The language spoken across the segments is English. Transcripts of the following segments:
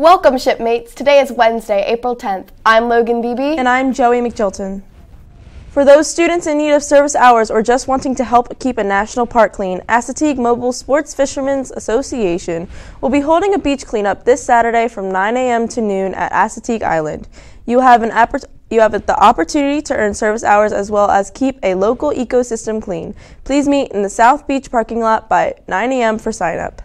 Welcome, shipmates. Today is Wednesday, April 10th. I'm Logan Beebe. And I'm Joey McJilton. For those students in need of service hours or just wanting to help keep a national park clean, Assateague Mobile Sports Fishermen's Association will be holding a beach cleanup this Saturday from 9 a.m. to noon at Assateague Island. You have, an you have the opportunity to earn service hours as well as keep a local ecosystem clean. Please meet in the South Beach parking lot by 9 a.m. for sign up.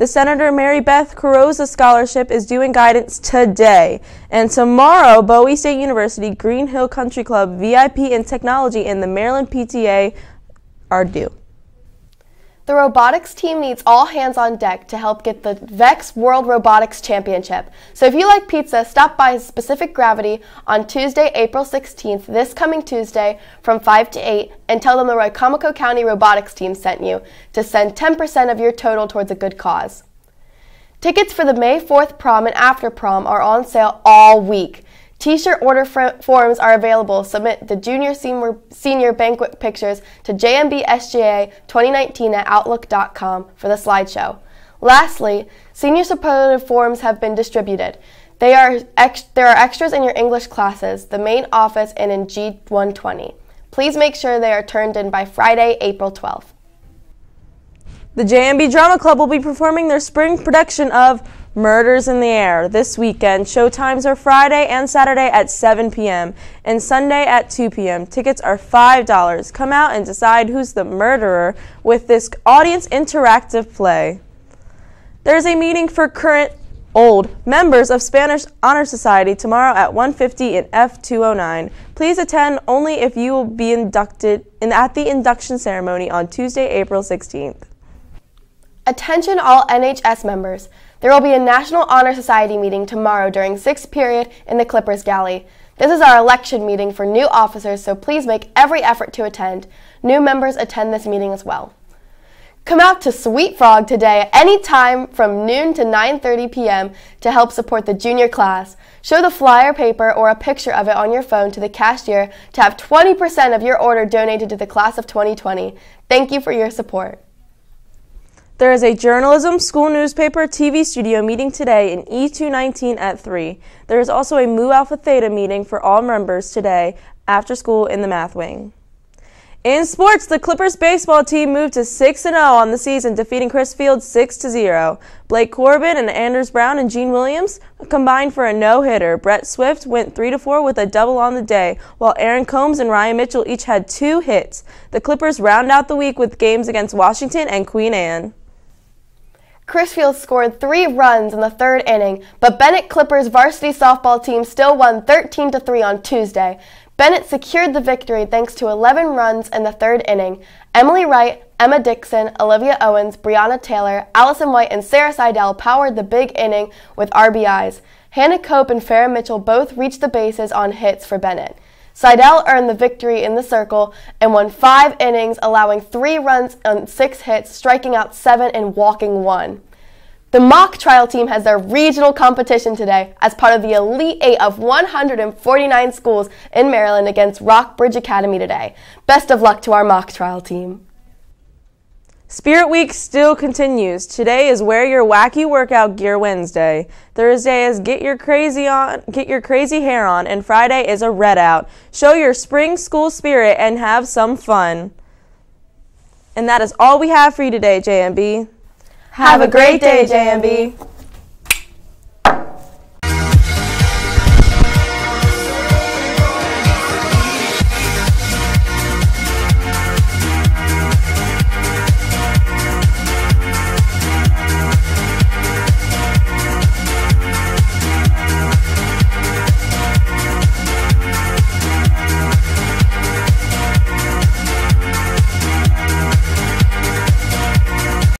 The Senator Mary Beth Carosa Scholarship is due in guidance today. And tomorrow, Bowie State University, Green Hill Country Club, VIP and Technology, and the Maryland PTA are due. The robotics team needs all hands on deck to help get the VEX World Robotics Championship. So if you like pizza, stop by Specific Gravity on Tuesday, April 16th, this coming Tuesday from 5 to 8, and tell them the Roycomico County Robotics Team sent you to send 10% of your total towards a good cause. Tickets for the May 4th prom and after prom are on sale all week. T-shirt order forms are available. Submit the junior senior, senior banquet pictures to jmbsja2019 at outlook.com for the slideshow. Lastly, senior supportive forms have been distributed. They are there are extras in your English classes, the main office, and in G120. Please make sure they are turned in by Friday, April 12th. The JMB Drama Club will be performing their spring production of Murders in the Air this weekend. Show times are Friday and Saturday at 7 p.m. and Sunday at 2 p.m. Tickets are $5. Come out and decide who's the murderer with this audience interactive play. There's a meeting for current old members of Spanish Honor Society tomorrow at 1:50 in F209. Please attend only if you will be inducted in, at the induction ceremony on Tuesday, April 16th. Attention all NHS members. There will be a National Honor Society meeting tomorrow during sixth period in the Clippers Galley. This is our election meeting for new officers, so please make every effort to attend. New members attend this meeting as well. Come out to Sweet Frog today at any time from noon to 9:30 p.m. to help support the junior class. Show the flyer paper or a picture of it on your phone to the cashier to have 20% of your order donated to the class of 2020. Thank you for your support. There is a journalism, school newspaper, TV studio meeting today in E219 at 3. There is also a Mu Alpha Theta meeting for all members today after school in the math wing. In sports, the Clippers baseball team moved to 6 0 on the season, defeating Chris Field 6 0. Blake Corbin and Anders Brown and Gene Williams combined for a no hitter. Brett Swift went 3 4 with a double on the day, while Aaron Combs and Ryan Mitchell each had two hits. The Clippers round out the week with games against Washington and Queen Anne. Chrisfield scored three runs in the third inning, but Bennett Clippers varsity softball team still won 13 to 3 on Tuesday. Bennett secured the victory thanks to 11 runs in the third inning. Emily Wright, Emma Dixon, Olivia Owens, Brianna Taylor, Allison White, and Sarah Seidel powered the big inning with RBIs. Hannah Cope and Farrah Mitchell both reached the bases on hits for Bennett. Seidel earned the victory in the circle and won five innings, allowing three runs on six hits, striking out seven and walking one. The mock trial team has their regional competition today as part of the Elite Eight of 149 schools in Maryland against Rockbridge Academy today. Best of luck to our mock trial team. Spirit Week still continues. Today is wear your wacky workout gear Wednesday. Thursday is get your crazy on, get your crazy hair on, and Friday is a red out. Show your spring school spirit and have some fun. And that is all we have for you today, JMB. Have a great day, JMB.